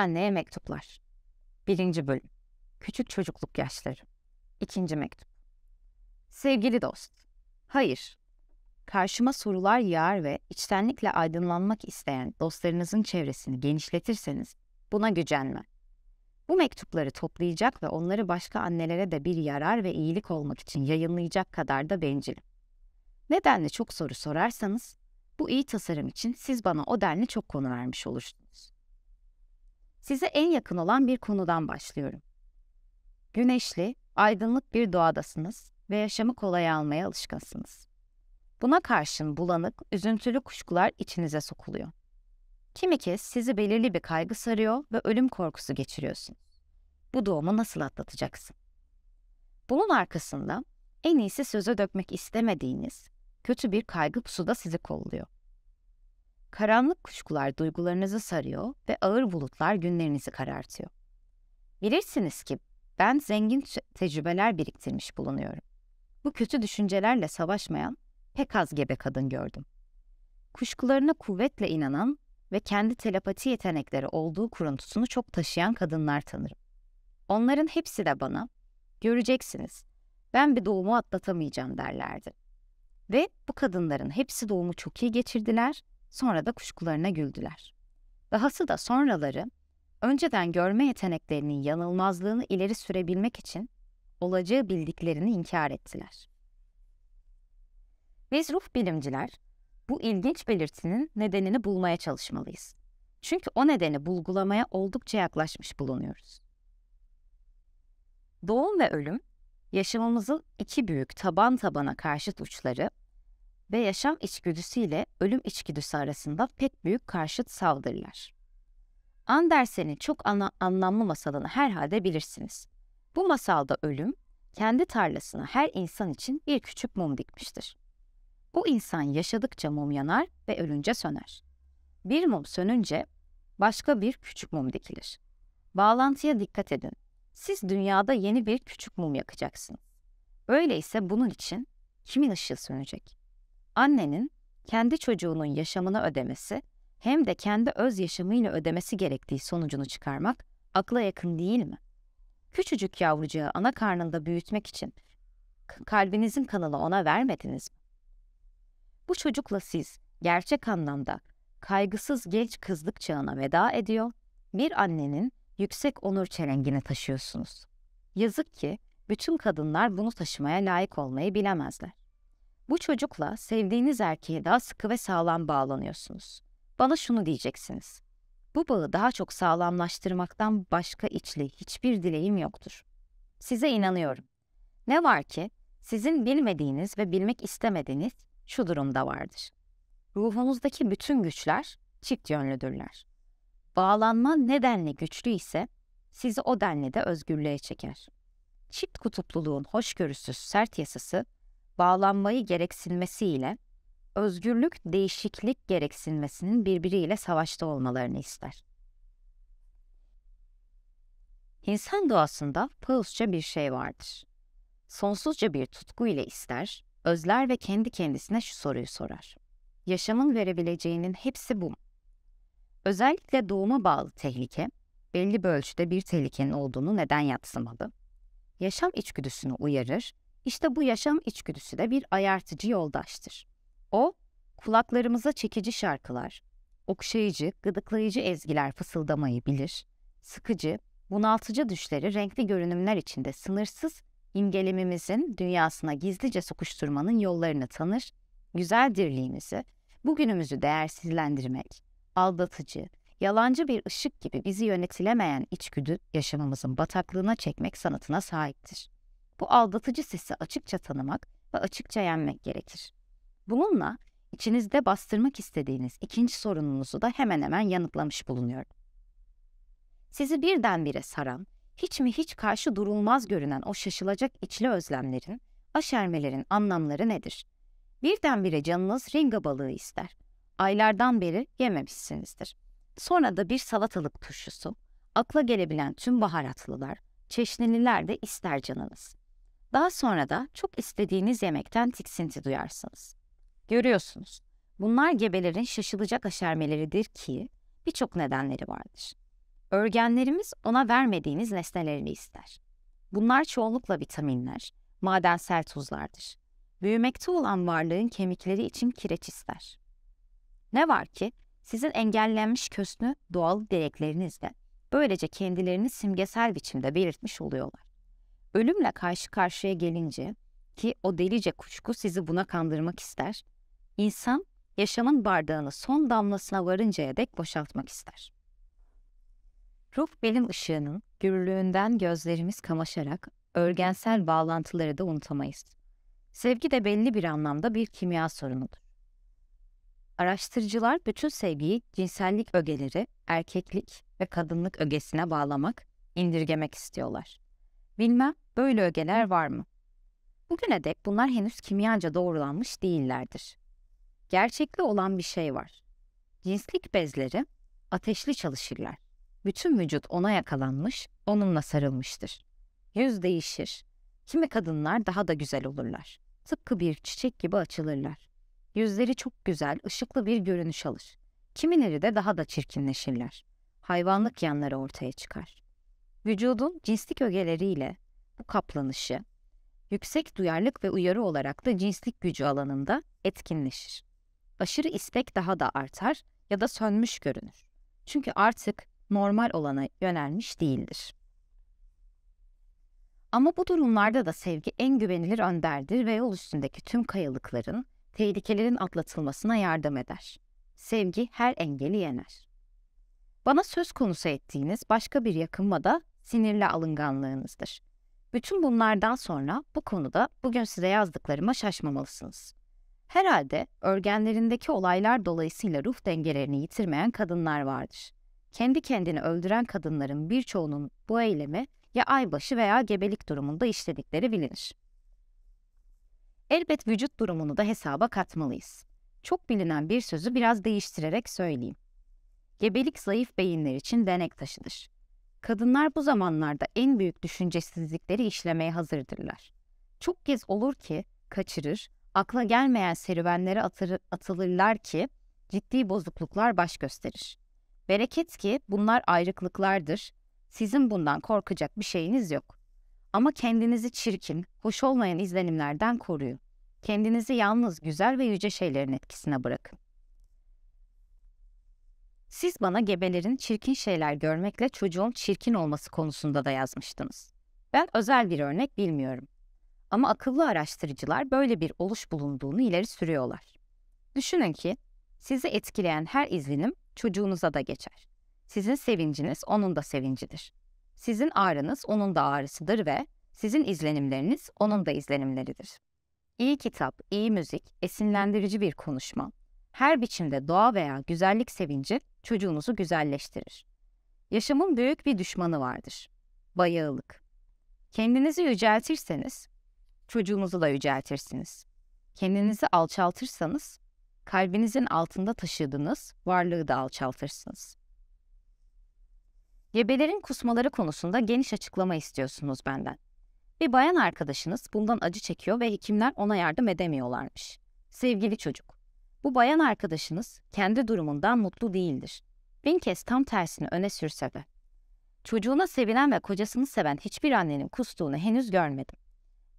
Anneye Mektuplar Birinci Bölüm Küçük Çocukluk Yaşları İkinci Mektup Sevgili dost, hayır. Karşıma sorular yağar ve içtenlikle aydınlanmak isteyen dostlarınızın çevresini genişletirseniz buna gücenme. Bu mektupları toplayacak ve onları başka annelere de bir yarar ve iyilik olmak için yayınlayacak kadar da bencilim. Nedenle çok soru sorarsanız bu iyi tasarım için siz bana o denli çok konu vermiş olursunuz. Size en yakın olan bir konudan başlıyorum. Güneşli, aydınlık bir doğadasınız ve yaşamı kolay almaya alışkınsınız. Buna karşın bulanık, üzüntülü kuşkular içinize sokuluyor. Kimi kez sizi belirli bir kaygı sarıyor ve ölüm korkusu geçiriyorsun. Bu doğumu nasıl atlatacaksın? Bunun arkasında en iyisi söze dökmek istemediğiniz kötü bir kaygı pusuda sizi kolluyor. Karanlık kuşkular duygularınızı sarıyor ve ağır bulutlar günlerinizi karartıyor. Bilirsiniz ki ben zengin tecrübeler biriktirmiş bulunuyorum. Bu kötü düşüncelerle savaşmayan pek az gebe kadın gördüm. Kuşkularına kuvvetle inanan ve kendi telepati yetenekleri olduğu kuruntusunu çok taşıyan kadınlar tanırım. Onların hepsi de bana, göreceksiniz, ben bir doğumu atlatamayacağım derlerdi. Ve bu kadınların hepsi doğumu çok iyi geçirdiler sonra da kuşkularına güldüler. Dahası da sonraları, önceden görme yeteneklerinin yanılmazlığını ileri sürebilmek için olacağı bildiklerini inkar ettiler. Biz ruh bilimciler, bu ilginç belirtinin nedenini bulmaya çalışmalıyız. Çünkü o nedeni bulgulamaya oldukça yaklaşmış bulunuyoruz. Doğum ve ölüm, yaşamımızın iki büyük taban tabana karşıt uçları ve yaşam içgüdüsüyle ölüm içgüdüsü arasında pek büyük karşıt saldırılar. Andersen'in çok ana- anlamlı masalını herhalde bilirsiniz. Bu masalda ölüm, kendi tarlasına her insan için bir küçük mum dikmiştir. Bu insan yaşadıkça mum yanar ve ölünce söner. Bir mum sönünce başka bir küçük mum dikilir. Bağlantıya dikkat edin. Siz dünyada yeni bir küçük mum yakacaksınız. Öyleyse bunun için kimin ışığı sönecek? Annenin kendi çocuğunun yaşamını ödemesi hem de kendi öz yaşamıyla ödemesi gerektiği sonucunu çıkarmak akla yakın değil mi? Küçücük yavrucağı ana karnında büyütmek için kalbinizin kanını ona vermediniz mi? Bu çocukla siz gerçek anlamda kaygısız genç kızlık çağına veda ediyor, bir annenin yüksek onur çelengini taşıyorsunuz. Yazık ki bütün kadınlar bunu taşımaya layık olmayı bilemezler. Bu çocukla sevdiğiniz erkeğe daha sıkı ve sağlam bağlanıyorsunuz. Bana şunu diyeceksiniz. Bu bağı daha çok sağlamlaştırmaktan başka içli hiçbir dileğim yoktur. Size inanıyorum. Ne var ki sizin bilmediğiniz ve bilmek istemediğiniz şu durumda vardır. Ruhunuzdaki bütün güçler çift yönlüdürler. Bağlanma nedenle güçlü ise sizi o denli de özgürlüğe çeker. Çift kutupluluğun hoşgörüsüz sert yasası bağlanmayı gereksinmesiyle özgürlük değişiklik gereksinmesinin birbiriyle savaşta olmalarını ister. İnsan doğasında Pausça bir şey vardır. Sonsuzca bir tutku ile ister, özler ve kendi kendisine şu soruyu sorar. Yaşamın verebileceğinin hepsi bu Özellikle doğuma bağlı tehlike, belli bir ölçüde bir tehlikenin olduğunu neden yatsımadı? Yaşam içgüdüsünü uyarır işte bu yaşam içgüdüsü de bir ayartıcı yoldaştır. O, kulaklarımıza çekici şarkılar, okşayıcı, gıdıklayıcı ezgiler fısıldamayı bilir, sıkıcı, bunaltıcı düşleri renkli görünümler içinde sınırsız imgelemimizin dünyasına gizlice sokuşturmanın yollarını tanır, güzel dirliğimizi, bugünümüzü değersizlendirmek, aldatıcı, yalancı bir ışık gibi bizi yönetilemeyen içgüdü yaşamımızın bataklığına çekmek sanatına sahiptir. Bu aldatıcı sesi açıkça tanımak ve açıkça yenmek gerekir. Bununla içinizde bastırmak istediğiniz ikinci sorununuzu da hemen hemen yanıtlamış bulunuyorum. Sizi birdenbire saran, hiç mi hiç karşı durulmaz görünen o şaşılacak içli özlemlerin, aşermelerin anlamları nedir? Birdenbire canınız ringa balığı ister. Aylardan beri yememişsinizdir. Sonra da bir salatalık turşusu, akla gelebilen tüm baharatlılar, çeşnililer de ister canınız. Daha sonra da çok istediğiniz yemekten tiksinti duyarsınız. Görüyorsunuz, bunlar gebelerin şaşılacak aşermeleridir ki birçok nedenleri vardır. Örgenlerimiz ona vermediğiniz nesnelerini ister. Bunlar çoğunlukla vitaminler, madensel tuzlardır. Büyümekte olan varlığın kemikleri için kireç ister. Ne var ki sizin engellenmiş kösnü doğal direklerinizle böylece kendilerini simgesel biçimde belirtmiş oluyorlar. Ölümle karşı karşıya gelince ki o delice kuşku sizi buna kandırmak ister, insan yaşamın bardağını son damlasına varıncaya dek boşaltmak ister. Ruh benim ışığının gürlüğünden gözlerimiz kamaşarak örgensel bağlantıları da unutamayız. Sevgi de belli bir anlamda bir kimya sorunudur. Araştırıcılar bütün sevgiyi cinsellik ögeleri, erkeklik ve kadınlık ögesine bağlamak, indirgemek istiyorlar. Bilmem Böyle ögeler var mı? Bugüne dek bunlar henüz kimyaca doğrulanmış değillerdir. Gerçekli olan bir şey var. Cinslik bezleri ateşli çalışırlar. Bütün vücut ona yakalanmış, onunla sarılmıştır. Yüz değişir. Kimi kadınlar daha da güzel olurlar. Tıpkı bir çiçek gibi açılırlar. Yüzleri çok güzel, ışıklı bir görünüş alır. Kimileri de daha da çirkinleşirler. Hayvanlık yanları ortaya çıkar. Vücudun cinslik ögeleriyle bu kaplanışı yüksek duyarlılık ve uyarı olarak da cinslik gücü alanında etkinleşir. Aşırı istek daha da artar ya da sönmüş görünür. Çünkü artık normal olana yönelmiş değildir. Ama bu durumlarda da sevgi en güvenilir önderdir ve yol üstündeki tüm kayalıkların, tehlikelerin atlatılmasına yardım eder. Sevgi her engeli yener. Bana söz konusu ettiğiniz başka bir yakınma da sinirli alınganlığınızdır. Bütün bunlardan sonra bu konuda bugün size yazdıklarıma şaşmamalısınız. Herhalde örgenlerindeki olaylar dolayısıyla ruh dengelerini yitirmeyen kadınlar vardır. Kendi kendini öldüren kadınların birçoğunun bu eylemi ya aybaşı veya gebelik durumunda işledikleri bilinir. Elbet vücut durumunu da hesaba katmalıyız. Çok bilinen bir sözü biraz değiştirerek söyleyeyim. Gebelik zayıf beyinler için denek taşıdır. Kadınlar bu zamanlarda en büyük düşüncesizlikleri işlemeye hazırdırlar. Çok kez olur ki kaçırır, akla gelmeyen serüvenlere atır, atılırlar ki ciddi bozukluklar baş gösterir. Bereket ki bunlar ayrıklıklardır. Sizin bundan korkacak bir şeyiniz yok. Ama kendinizi çirkin, hoş olmayan izlenimlerden koruyun. Kendinizi yalnız güzel ve yüce şeylerin etkisine bırakın. Siz bana gebelerin çirkin şeyler görmekle çocuğun çirkin olması konusunda da yazmıştınız. Ben özel bir örnek bilmiyorum. Ama akıllı araştırıcılar böyle bir oluş bulunduğunu ileri sürüyorlar. Düşünün ki sizi etkileyen her izlenim çocuğunuza da geçer. Sizin sevinciniz onun da sevincidir. Sizin ağrınız onun da ağrısıdır ve sizin izlenimleriniz onun da izlenimleridir. İyi kitap, iyi müzik, esinlendirici bir konuşma, her biçimde doğa veya güzellik sevinci çocuğunuzu güzelleştirir. Yaşamın büyük bir düşmanı vardır. Bayağılık. Kendinizi yüceltirseniz çocuğunuzu da yüceltirsiniz. Kendinizi alçaltırsanız kalbinizin altında taşıdığınız varlığı da alçaltırsınız. Gebelerin kusmaları konusunda geniş açıklama istiyorsunuz benden. Bir bayan arkadaşınız bundan acı çekiyor ve hekimler ona yardım edemiyorlarmış. Sevgili çocuk, bu bayan arkadaşınız kendi durumundan mutlu değildir. Bin kez tam tersini öne sürse de. Çocuğuna sevinen ve kocasını seven hiçbir annenin kustuğunu henüz görmedim.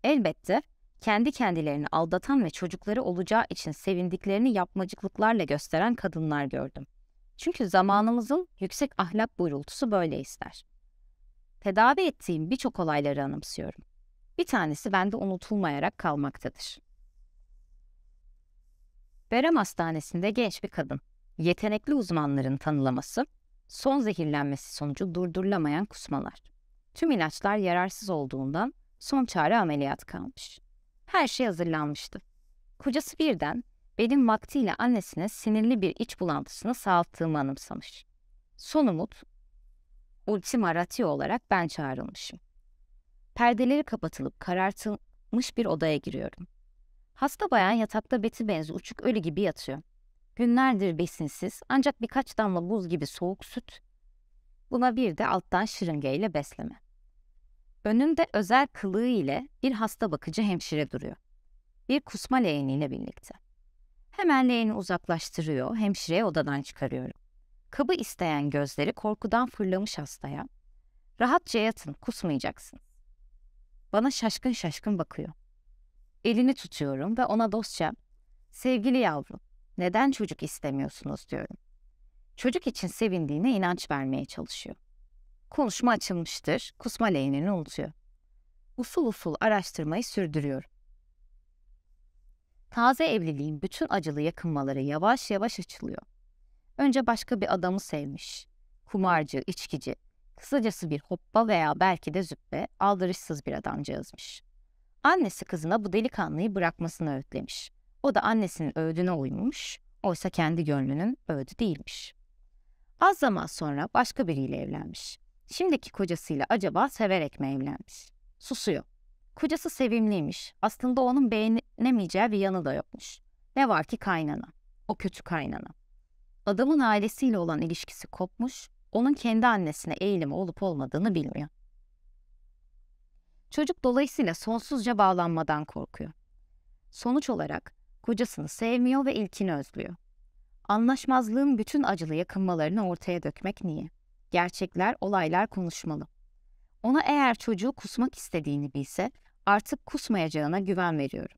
Elbette kendi kendilerini aldatan ve çocukları olacağı için sevindiklerini yapmacıklıklarla gösteren kadınlar gördüm. Çünkü zamanımızın yüksek ahlak buyrultusu böyle ister. Tedavi ettiğim birçok olayları anımsıyorum. Bir tanesi bende unutulmayarak kalmaktadır. Berem Hastanesi'nde genç bir kadın, yetenekli uzmanların tanılaması, son zehirlenmesi sonucu durdurulamayan kusmalar. Tüm ilaçlar yararsız olduğundan son çare ameliyat kalmış. Her şey hazırlanmıştı. Kocası birden benim vaktiyle annesine sinirli bir iç bulantısını sağalttığımı anımsamış. Son umut, ultima ratio olarak ben çağrılmışım. Perdeleri kapatılıp karartılmış bir odaya giriyorum. Hasta bayan yatakta beti benzi uçuk ölü gibi yatıyor. Günlerdir besinsiz ancak birkaç damla buz gibi soğuk süt. Buna bir de alttan şırınga ile besleme. Önünde özel kılığı ile bir hasta bakıcı hemşire duruyor. Bir kusma leğeniyle birlikte. Hemen leğeni uzaklaştırıyor, hemşireyi odadan çıkarıyorum. Kabı isteyen gözleri korkudan fırlamış hastaya. Rahatça yatın, kusmayacaksın. Bana şaşkın şaşkın bakıyor. Elini tutuyorum ve ona dostça "Sevgili yavrum, neden çocuk istemiyorsunuz?" diyorum. Çocuk için sevindiğine inanç vermeye çalışıyor. Konuşma açılmıştır, kusma leğenini unutuyor. Usul usul araştırmayı sürdürüyorum. Taze evliliğin bütün acılı yakınmaları yavaş yavaş açılıyor. Önce başka bir adamı sevmiş. Kumarcı, içkici, kısacası bir hoppa veya belki de züppe aldırışsız bir adamcağızmış. Annesi kızına bu delikanlıyı bırakmasını öğütlemiş. O da annesinin öğüdüne uymuş, oysa kendi gönlünün öğüdü değilmiş. Az zaman sonra başka biriyle evlenmiş. Şimdiki kocasıyla acaba severek mi evlenmiş? Susuyor. Kocası sevimliymiş. Aslında onun beğenemeyeceği bir yanı da yokmuş. Ne var ki kaynana. O kötü kaynana. Adamın ailesiyle olan ilişkisi kopmuş, onun kendi annesine eğilimi olup olmadığını bilmiyor. Çocuk dolayısıyla sonsuzca bağlanmadan korkuyor. Sonuç olarak kocasını sevmiyor ve ilkini özlüyor. Anlaşmazlığın bütün acılı yakınmalarını ortaya dökmek niye? Gerçekler, olaylar konuşmalı. Ona eğer çocuğu kusmak istediğini bilse artık kusmayacağına güven veriyorum.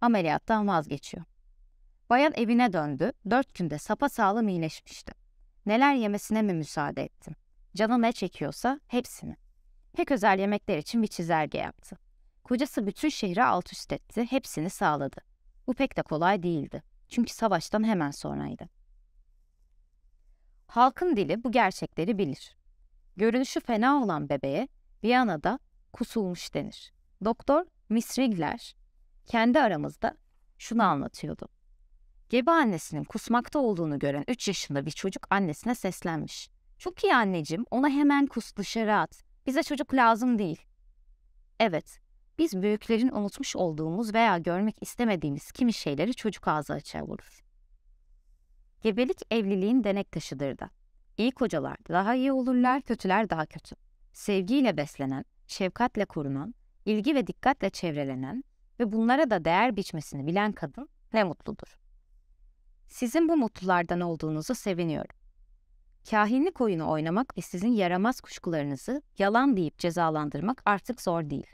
Ameliyattan vazgeçiyor. Bayan evine döndü, dört günde sapa sağlam iyileşmişti. Neler yemesine mi müsaade ettim? Canı ne çekiyorsa hepsini pek özel yemekler için bir çizelge yaptı. Kocası bütün şehri alt üst etti, hepsini sağladı. Bu pek de kolay değildi. Çünkü savaştan hemen sonraydı. Halkın dili bu gerçekleri bilir. Görünüşü fena olan bebeğe Viyana'da kusulmuş denir. Doktor Miss Misrigler kendi aramızda şunu anlatıyordu. Gebe annesinin kusmakta olduğunu gören 3 yaşında bir çocuk annesine seslenmiş. Çok iyi anneciğim, ona hemen kus dışarı at. Bize çocuk lazım değil. Evet, biz büyüklerin unutmuş olduğumuz veya görmek istemediğimiz kimi şeyleri çocuk ağzı açığa vurur. Gebelik evliliğin denek taşıdır da. İyi kocalar daha iyi olurlar, kötüler daha kötü. Sevgiyle beslenen, şefkatle korunan, ilgi ve dikkatle çevrelenen ve bunlara da değer biçmesini bilen kadın ne mutludur. Sizin bu mutlulardan olduğunuzu seviniyorum. Kahinlik oyunu oynamak ve sizin yaramaz kuşkularınızı yalan deyip cezalandırmak artık zor değil.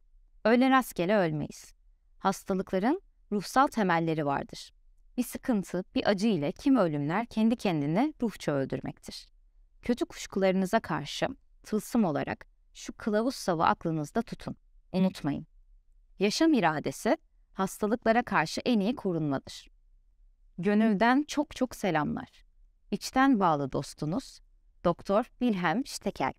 Öyle rastgele ölmeyiz. Hastalıkların ruhsal temelleri vardır. Bir sıkıntı, bir acı ile kim ölümler kendi kendine ruhça öldürmektir. Kötü kuşkularınıza karşı tılsım olarak şu kılavuz savı aklınızda tutun. Unutmayın. Yaşam iradesi hastalıklara karşı en iyi korunmadır. Gönülden çok çok selamlar. İçten bağlı dostunuz Doktor Wilhelm Stekel.